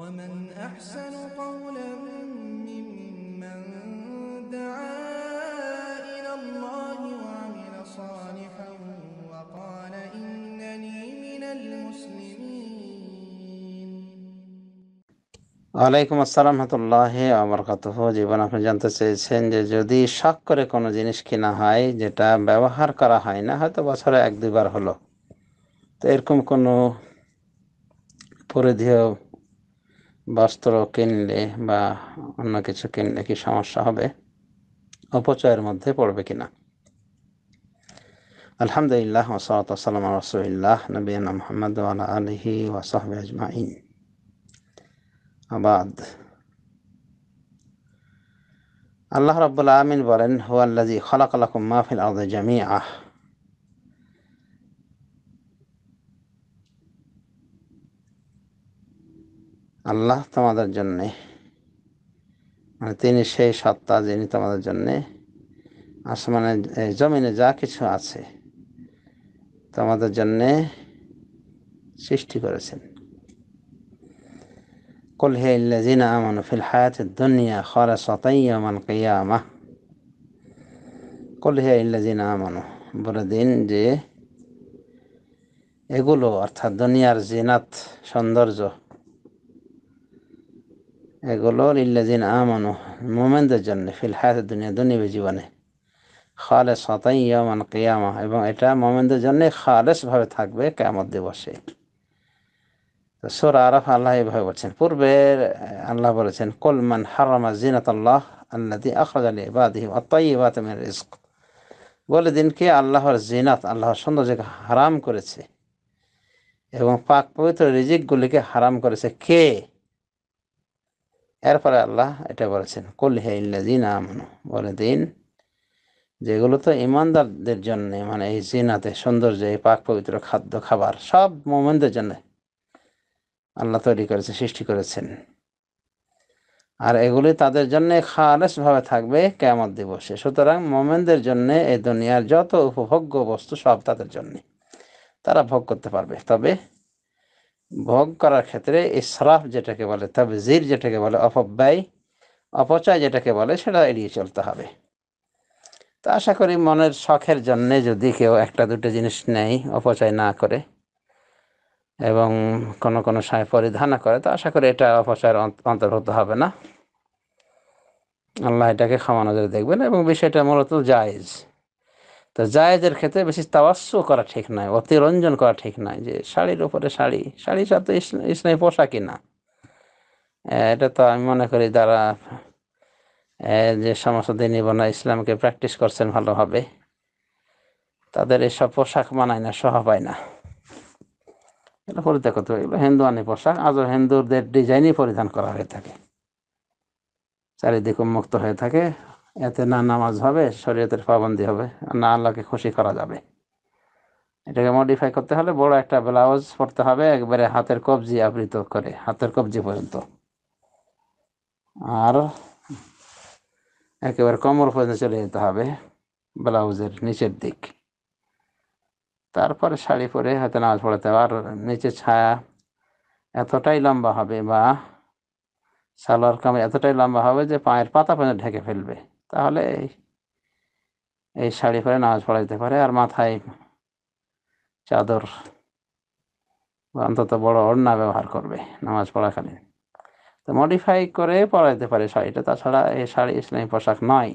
ومن আলাইকুম আসসালাম রহমতুল্লাহ আমার কথা জীবন আপনি জানতে চেয়েছেন যে যদি শখ করে কোনো জিনিস কেনা হয় যেটা ব্যবহার করা হয় না হয়তো বছরে এক দুবার হলো তো এরকম কোনো পরিধেয় বাস্তর কিনলে বা অন্য কিছু কিনলে কি সমস্যা হবে অপচয়ের মধ্যে পড়বে কিনা আলহামদুলিল্লাহ ওসলাত আসসালাম রসুলিল্লাহ নবীনা মোহাম্মদ আল্লাহ আলহি ওয়াসাহব আজমাইন আবাদ আল্লাহ রব্বুল আমিন বলেন হুয়াল্লাজি খলাকালাকুম মাহফিল আর্দ জামি আহ আল্লাহ তোমাদের জন্যে মানে তিনি সেই সত্তা যিনি তোমাদের জন্যে আসমানে জমিনে যা কিছু আছে তোমাদের জন্যে সৃষ্টি করেছেন قل هي الذين آمنوا দুনিয়া الحياة الدنيا خالصة يوم القيامة قل هي الذين آمنوا বলে দিন যে এগুলো অর্থাৎ দুনিয়ার জিনাত সৌন্দর্য এগুলো লিল্লাজিন আমানু মোমেনদের জন্য ফিলহাত দুনিয়া দুনিয়া জীবনে খালেস হতাই ইয়ামান কেয়ামা এবং এটা মোমেনদের জন্য খালেসভাবে থাকবে কেয়ামত দিবসে তো সোর আরফ আল্লাহ এভাবে বলছেন পূর্বে আল্লাহ বলেছেন কলমান হারামা জিনাত আল্লাহ আল্লাহ দি আখরাজ আলী বাদিহিম অত্তাইবাত রিস্ক বলে দিন দিনকে আল্লাহর জিনাত আল্লাহর সৌন্দর্যকে হারাম করেছে এবং পাক পবিত্র রিজিকগুলিকে হারাম করেছে কে এরপরে আল্লাহ এটা বলেছেন কল হে ইন বলে দিন যেগুলো তো ইমানদারদের জন্য মানে এই জিনাতে সৌন্দর্য এই পাক পবিত্র খাদ্য খাবার সব মোমেনদের জন্য আল্লাহ তৈরি করেছে সৃষ্টি করেছেন আর এগুলি তাদের জন্য খালেসভাবে থাকবে কেমন দিবসে সুতরাং মোমেনদের জন্য এই দুনিয়ার যত উপভোগ্য বস্তু সব তাদের জন্যে তারা ভোগ করতে পারবে তবে ভোগ করার ক্ষেত্রে ইসরাফ যেটাকে বলে জির যেটাকে বলে অপব্যয় অপচয় যেটাকে বলে সেটা এড়িয়ে চলতে হবে তো আশা করি মনের শখের জন্যে যদি কেউ একটা দুটো জিনিস নেয় অপচয় না করে এবং কোনো কোনো সময় পরিধান করে তো আশা করি এটা অপচয়ের অন্তর্ভুক্ত হবে না আল্লাহ এটাকে ক্ষমানজরে দেখবেন এবং বিষয়টা মূলত জায়েজ তা জায়েজের ক্ষেত্রে বেশি তাওয়াস্য করা ঠিক নয় অতিরঞ্জন করা ঠিক নয় যে শাড়ির উপরে শাড়ি শাড়ি সাথে ইসলামী পোশাকই না এটা তো আমি মনে করি যারা যে সমস্ত দিনই বোনা ইসলামকে প্র্যাকটিস করছেন ভালোভাবে তাদের এসব পোশাক মানায় না সহ পায় না এগুলো পরিত্যাগ করতে হবে এগুলো হিন্দুয়ানি পোশাক আজও হিন্দুদের ডিজাইনই পরিধান করা হয়ে থাকে চারিদিকে মুক্ত হয়ে থাকে এতে না নামাজ হবে শরীয়তের পাবন্দি হবে না আল্লাহকে খুশি করা যাবে এটাকে মডিফাই করতে হলে বড় একটা ব্লাউজ পরতে হবে একবারে হাতের কবজি আবৃত করে হাতের কবজি পর্যন্ত আর একেবারে কোমর পর্যন্ত চলে যেতে হবে ব্লাউজের নিচের দিক তারপরে শাড়ি পরে হাতে নামাজ পড়াতে হবে আর নিচে ছায়া এতটাই লম্বা হবে বা সালোয়ার কামে এতটাই লম্বা হবে যে পায়ের পাতা পর্যন্ত ঢেকে ফেলবে তাহলে এই শাড়ি পরে নামাজ পড়া যেতে পারে আর মাথায় চাদর অন্তত বড় ওড়না ব্যবহার করবে নামাজ পড়াকালীন তো মডিফাই করে পড়া যেতে পারে শাড়িটা তাছাড়া এই শাড়ি ইসলামী পোশাক নয়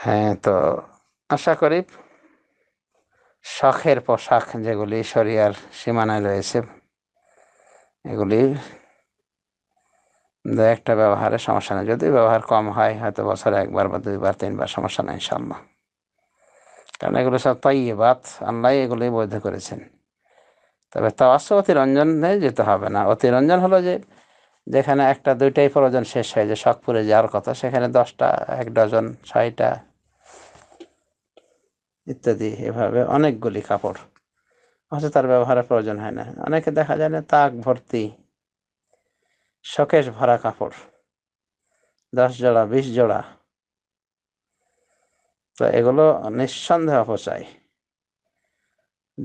হ্যাঁ তো আশা করি শখের পোশাক যেগুলি শরিয়ার সীমানায় রয়েছে এগুলি দু একটা ব্যবহারে সমস্যা নেই যদি ব্যবহার কম হয় হয়তো বছরে একবার বা দুইবার তিনবার সমস্যা নেই ইনশাল্লাহ কারণ এগুলো সব বাত আল্লাহ এগুলোই বৈধ করেছেন তবে তাওয়াস নিয়ে যেতে হবে না অতিরঞ্জন হলো যে যেখানে একটা দুইটাই প্রয়োজন শেষ হয় যে শখপুরে যাওয়ার কথা সেখানে দশটা এক ডজন ছয়টা ইত্যাদি এভাবে অনেকগুলি কাপড় অথচ তার ব্যবহারের প্রয়োজন হয় না অনেকে দেখা যায় না তাক ভর্তি শকেশ ভরা কাপড় দশ জোড়া বিশ জোড়া তো এগুলো নিঃসন্দেহ অপচয়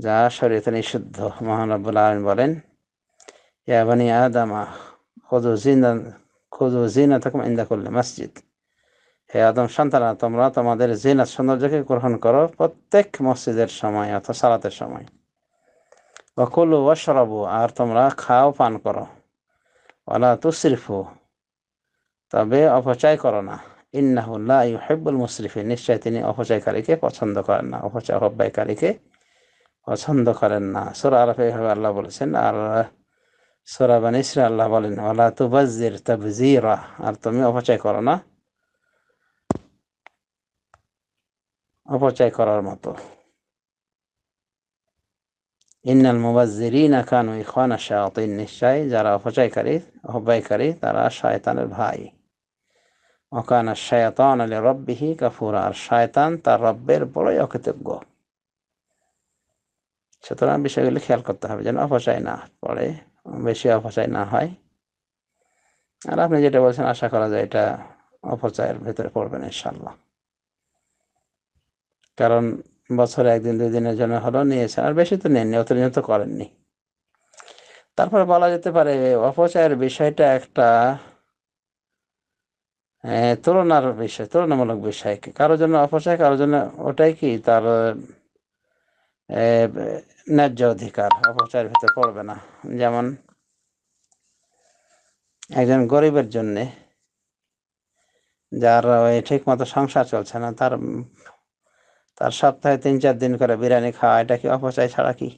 যা শরীরে নিষিদ্ধ মহানবুল আলম বলেন ইয়াবানি আদামা খুদু জিনা খুদু জিনা তখন ইন্দা করলে মসজিদ হে আদম সন্তানা তোমরা তোমাদের জিনা সৌন্দর্যকে গ্রহণ করো প্রত্যেক মসজিদের সময় অর্থাৎ সালাতের সময় বা ও আর তোমরা খাও পান করো ওলা তুসরিফু তবে অপচয় করো না ইন্নাহুল্লাহ ইউহেবুল মুসরিফিন নিশ্চয় তিনি অপচয়কারীকে পছন্দ করেন না অপচয় অব্যয়কারীকে পছন্দ করেন না সোরা আরফে আল্লাহ বলেছেন আর সোরা বান ইসরা আল্লাহ বলেন ওলা তুবাজির তাবজিরা আর তুমি অপচয় করো না অপচয় করার মতো ইন্নাল মুবাজিরিনা কানু ইখানা শায়াতিন নিশ্চয় যারা অপচয়কারী অব্যয়কারী তারা শায়তানের ভাই অকান শায়তান আলী রব্বিহি কাপুর আর শায়তান তার রব্বের বড়ই অকৃতজ্ঞ সুতরাং বিষয়গুলি খেয়াল করতে হবে যেন অপচয় না পড়ে বেশি অপচয় না হয় আর আপনি যেটা বলছেন আশা করা যায় এটা অপচয়ের ভেতরে পড়বেন ইনশাল্লাহ কারণ বছরে একদিন দুই দিনের জন্য হলো নিয়েছেন আর বেশি তো নেননি অতিরিক্ত করেননি তারপর বলা যেতে পারে অপচয়ের বিষয়টা একটা তুলনার বিষয় তুলনামূলক বিষয় কারো জন্য অপচয় কারো জন্য ওটাই কি তার ন্যায্য অধিকার অপচয়ের ভিতরে পড়বে না যেমন একজন গরিবের জন্যে যার ঠিক মতো সংসার চলছে না তার তার সপ্তাহে তিন চার দিন করে বিরিয়ানি খাওয়া এটা কি অপচয় ছাড়া কি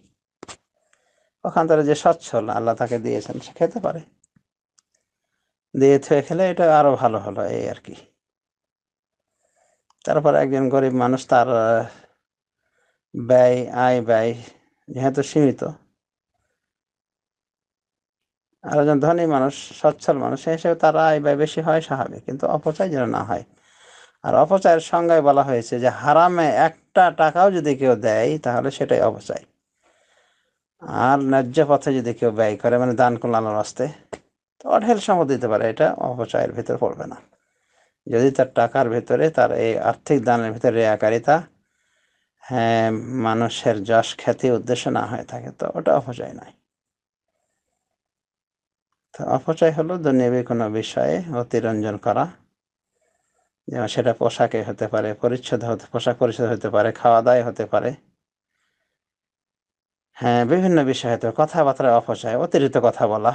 পক্ষান্তরে যে সচ্ছল আল্লাহ তাকে দিয়েছেন সে খেতে পারে দিয়ে থুয়ে খেলে এটা আরো ভালো হলো এই আর কি তারপর একজন গরিব মানুষ তার ব্যয় আয় ব্যয় যেহেতু সীমিত আর একজন ধনী মানুষ সচ্ছল মানুষ সেই হিসেবে তার আয় ব্যয় বেশি হয় স্বাভাবিক কিন্তু অপচয় যেন না হয় আর অপচয়ের সংজ্ঞায় বলা হয়েছে যে হারামে একটা টাকাও যদি কেউ দেয় তাহলে সেটাই অপচয় আর ন্যায্য পথে যদি কেউ ব্যয় করে মানে দান কল্যাণের আসতে তো অঢেল সম্পদ দিতে পারে এটা অপচয়ের ভেতর পড়বে না যদি তার টাকার ভেতরে তার এই আর্থিক দানের ভেতরে রেয়াকারিতা হ্যাঁ মানুষের যশ খ্যাতি উদ্দেশ্য না হয়ে থাকে তো ওটা অপচয় নয় তো অপচয় হলো দুনিয়াবী কোনো বিষয়ে অতিরঞ্জন করা যেমন সেটা পোশাকে হতে পারে পরিচ্ছদ হতে পোশাক পরিচ্ছদ হতে পারে খাওয়া দাওয়া হতে পারে হ্যাঁ বিভিন্ন বিষয়ে তো কথাবার্তা অপচয় অতিরিক্ত কথা বলা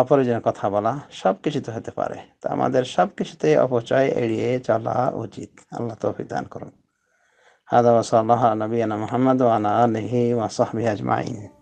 অপ্রয়োজনীয় কথা বলা সব কিছুতে হতে পারে তো আমাদের সব কিছুতে অপচয় এড়িয়ে চলা উচিত আল্লাহ তো দান করুন হাদা সাল নবীনা মোহাম্মদ আনা আলহি ওয়াসাহবি আজমাইন